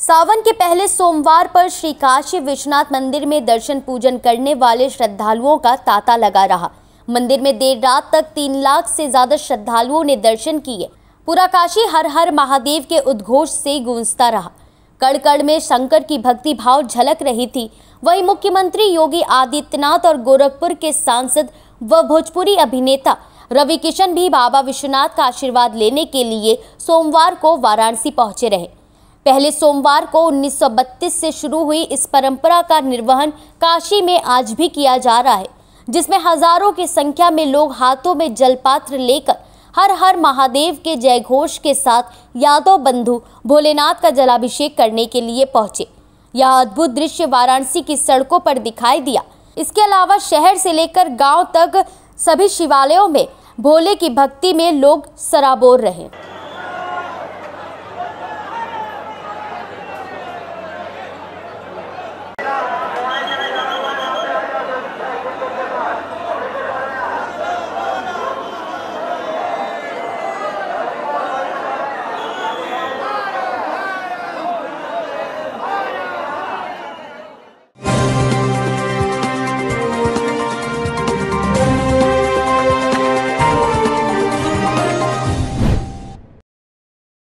सावन के पहले सोमवार पर श्री काशी विश्वनाथ मंदिर में दर्शन पूजन करने वाले श्रद्धालुओं का तांता लगा रहा मंदिर में देर रात तक तीन लाख से ज्यादा श्रद्धालुओं ने दर्शन किए पूरा काशी हर हर महादेव के उद्घोष से गूंजता रहा कड़कड़ में शंकर की भक्ति भाव झलक रही थी वहीं मुख्यमंत्री योगी आदित्यनाथ और गोरखपुर के सांसद व भोजपुरी अभिनेता रवि किशन भी बाबा विश्वनाथ का आशीर्वाद लेने के लिए सोमवार को वाराणसी पहुंचे रहे पहले सोमवार को 1932 से शुरू हुई इस परंपरा का निर्वहन काशी में आज भी किया जा रहा है जिसमें हजारों की संख्या में लोग हाथों में जलपात्र लेकर हर हर महादेव के जयघोष के साथ यादव बंधु भोलेनाथ का जलाभिषेक करने के लिए पहुंचे यह अद्भुत दृश्य वाराणसी की सड़कों पर दिखाई दिया इसके अलावा शहर से लेकर गांव तक सभी शिवालयों में भोले की भक्ति में लोग सराबोर रहे